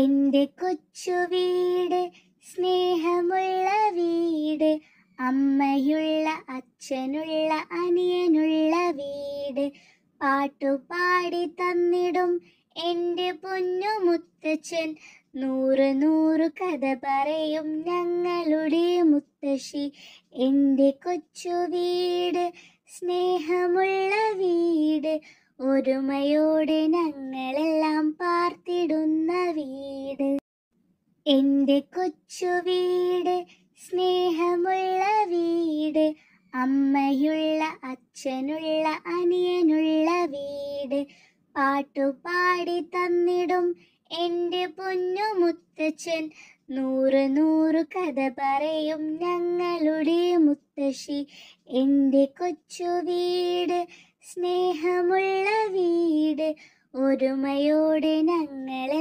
എന്റെ കൊച്ചു വീട് സ്നേഹമുള്ള വീട് അമ്മയുള്ള അച്ഛനുള്ള അനിയനുള്ള വീട് പാട്ടുപാടി തന്നിടും എന്റെ പൊന്നു മുത്തച്ഛൻ നൂറ് നൂറ് കഥ പറയും ഞങ്ങളുടെ മുത്തശ്ശി എന്റെ കൊച്ചു വീട് സ്നേഹമുള്ള വീട് ഒരുമയോടെ ഞങ്ങൾ എന്റെ കൊച്ചു വീട് സ്നേഹമുള്ള വീട് അമ്മയുള്ള അച്ഛനുള്ള അനിയനുള്ള വീട് പാട്ടുപാടി തന്നിടും എന്റെ പൊന്നു മുത്തച്ഛൻ നൂറ് നൂറ് കഥ പറയും ഞങ്ങളുടെ മുത്തശ്ശി എന്റെ കൊച്ചു വീട് സ്നേഹമുള്ള വീട് ഒരുമയോടെ ഞങ്ങൾ